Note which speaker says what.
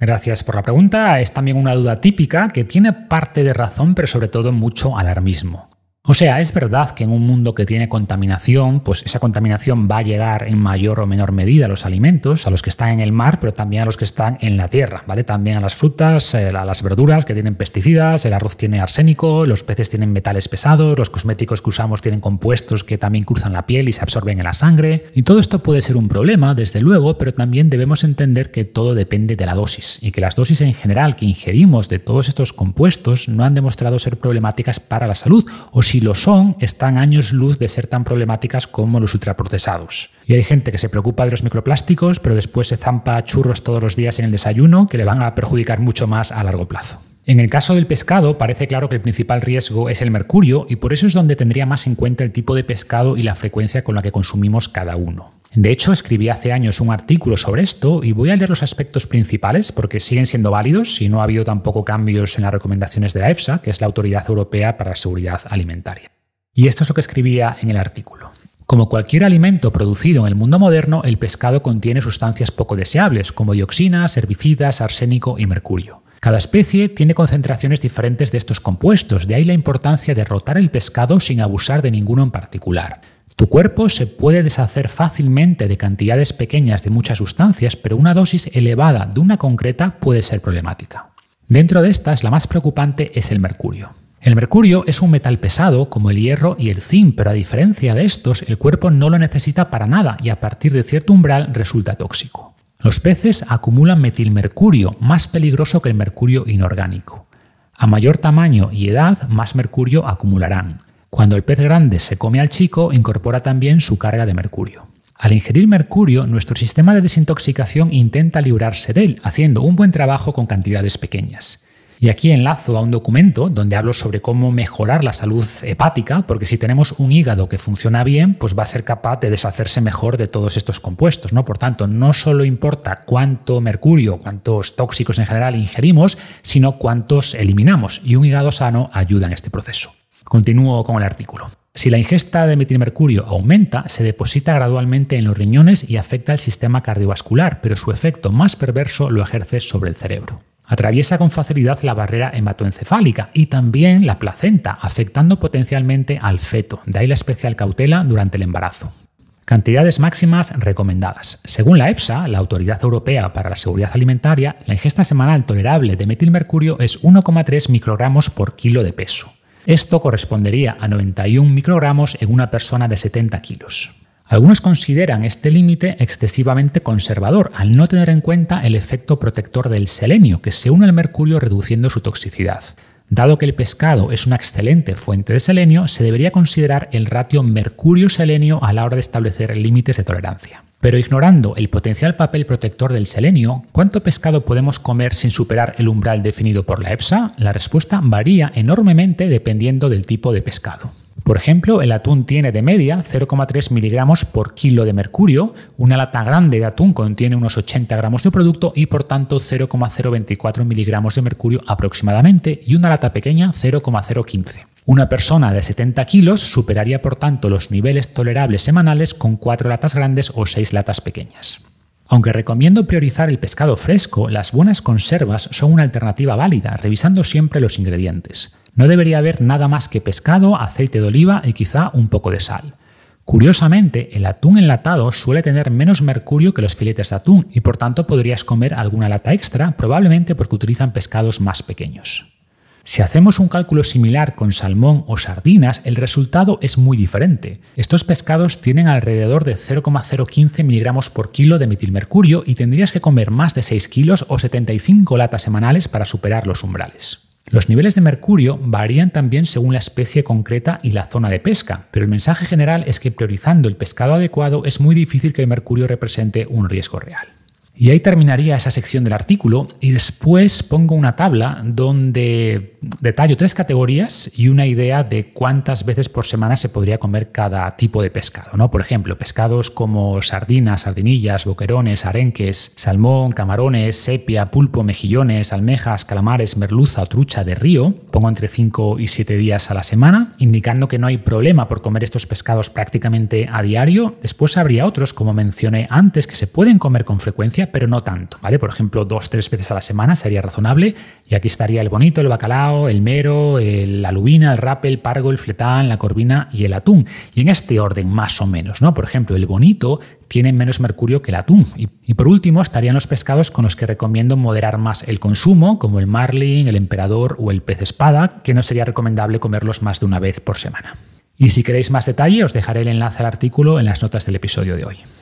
Speaker 1: Gracias por la pregunta. Es también una duda típica que tiene parte de razón, pero sobre todo mucho alarmismo. O sea, es verdad que en un mundo que tiene contaminación, pues esa contaminación va a llegar en mayor o menor medida a los alimentos, a los que están en el mar, pero también a los que están en la tierra, ¿vale? También a las frutas, eh, a las verduras que tienen pesticidas, el arroz tiene arsénico, los peces tienen metales pesados, los cosméticos que usamos tienen compuestos que también cruzan la piel y se absorben en la sangre. Y todo esto puede ser un problema, desde luego, pero también debemos entender que todo depende de la dosis y que las dosis en general que ingerimos de todos estos compuestos no han demostrado ser problemáticas para la salud o si si lo son, están años luz de ser tan problemáticas como los ultraprocesados. Y hay gente que se preocupa de los microplásticos, pero después se zampa churros todos los días en el desayuno, que le van a perjudicar mucho más a largo plazo. En el caso del pescado, parece claro que el principal riesgo es el mercurio y por eso es donde tendría más en cuenta el tipo de pescado y la frecuencia con la que consumimos cada uno. De hecho, escribí hace años un artículo sobre esto y voy a leer los aspectos principales porque siguen siendo válidos y no ha habido tampoco cambios en las recomendaciones de la EFSA, que es la Autoridad Europea para la Seguridad Alimentaria. Y esto es lo que escribía en el artículo. Como cualquier alimento producido en el mundo moderno, el pescado contiene sustancias poco deseables, como dioxinas, herbicidas, arsénico y mercurio. Cada especie tiene concentraciones diferentes de estos compuestos, de ahí la importancia de rotar el pescado sin abusar de ninguno en particular. Tu cuerpo se puede deshacer fácilmente de cantidades pequeñas de muchas sustancias, pero una dosis elevada de una concreta puede ser problemática. Dentro de estas, la más preocupante es el mercurio. El mercurio es un metal pesado como el hierro y el zinc, pero a diferencia de estos, el cuerpo no lo necesita para nada y a partir de cierto umbral resulta tóxico. Los peces acumulan metilmercurio, más peligroso que el mercurio inorgánico. A mayor tamaño y edad, más mercurio acumularán. Cuando el pez grande se come al chico, incorpora también su carga de mercurio. Al ingerir mercurio, nuestro sistema de desintoxicación intenta librarse de él, haciendo un buen trabajo con cantidades pequeñas. Y aquí enlazo a un documento donde hablo sobre cómo mejorar la salud hepática, porque si tenemos un hígado que funciona bien, pues va a ser capaz de deshacerse mejor de todos estos compuestos, ¿no? Por tanto, no solo importa cuánto mercurio, cuántos tóxicos en general ingerimos, sino cuántos eliminamos, y un hígado sano ayuda en este proceso. Continúo con el artículo. Si la ingesta de metilmercurio aumenta, se deposita gradualmente en los riñones y afecta al sistema cardiovascular, pero su efecto más perverso lo ejerce sobre el cerebro. Atraviesa con facilidad la barrera hematoencefálica y también la placenta, afectando potencialmente al feto, de ahí la especial cautela durante el embarazo. Cantidades máximas recomendadas. Según la EFSA, la Autoridad Europea para la Seguridad Alimentaria, la ingesta semanal tolerable de metilmercurio es 1,3 microgramos por kilo de peso. Esto correspondería a 91 microgramos en una persona de 70 kilos. Algunos consideran este límite excesivamente conservador al no tener en cuenta el efecto protector del selenio que se une al mercurio reduciendo su toxicidad. Dado que el pescado es una excelente fuente de selenio, se debería considerar el ratio mercurio-selenio a la hora de establecer límites de tolerancia. Pero ignorando el potencial papel protector del selenio, ¿cuánto pescado podemos comer sin superar el umbral definido por la EFSA? La respuesta varía enormemente dependiendo del tipo de pescado. Por ejemplo, el atún tiene de media 0,3 miligramos por kilo de mercurio, una lata grande de atún contiene unos 80 gramos de producto y por tanto 0,024 miligramos de mercurio aproximadamente y una lata pequeña 0,015. Una persona de 70 kilos superaría por tanto los niveles tolerables semanales con 4 latas grandes o 6 latas pequeñas. Aunque recomiendo priorizar el pescado fresco, las buenas conservas son una alternativa válida, revisando siempre los ingredientes. No debería haber nada más que pescado, aceite de oliva y quizá un poco de sal. Curiosamente, el atún enlatado suele tener menos mercurio que los filetes de atún y por tanto podrías comer alguna lata extra, probablemente porque utilizan pescados más pequeños. Si hacemos un cálculo similar con salmón o sardinas, el resultado es muy diferente. Estos pescados tienen alrededor de 0,015 miligramos por kilo de metilmercurio y tendrías que comer más de 6 kilos o 75 latas semanales para superar los umbrales. Los niveles de mercurio varían también según la especie concreta y la zona de pesca, pero el mensaje general es que priorizando el pescado adecuado es muy difícil que el mercurio represente un riesgo real. Y ahí terminaría esa sección del artículo y después pongo una tabla donde detallo tres categorías y una idea de cuántas veces por semana se podría comer cada tipo de pescado. ¿no? Por ejemplo, pescados como sardinas, sardinillas, boquerones, arenques, salmón, camarones, sepia, pulpo, mejillones, almejas, calamares, merluza o trucha de río. Pongo entre 5 y 7 días a la semana, indicando que no hay problema por comer estos pescados prácticamente a diario. Después habría otros, como mencioné antes, que se pueden comer con frecuencia pero no tanto, ¿vale? Por ejemplo, dos, tres veces a la semana sería razonable. Y aquí estaría el bonito, el bacalao, el mero, la lubina, el rape, el pargo, el fletán, la corvina y el atún. Y en este orden, más o menos, ¿no? Por ejemplo, el bonito tiene menos mercurio que el atún. Y, y por último, estarían los pescados con los que recomiendo moderar más el consumo, como el marlin, el emperador o el pez espada, que no sería recomendable comerlos más de una vez por semana. Y si queréis más detalle, os dejaré el enlace al artículo en las notas del episodio de hoy.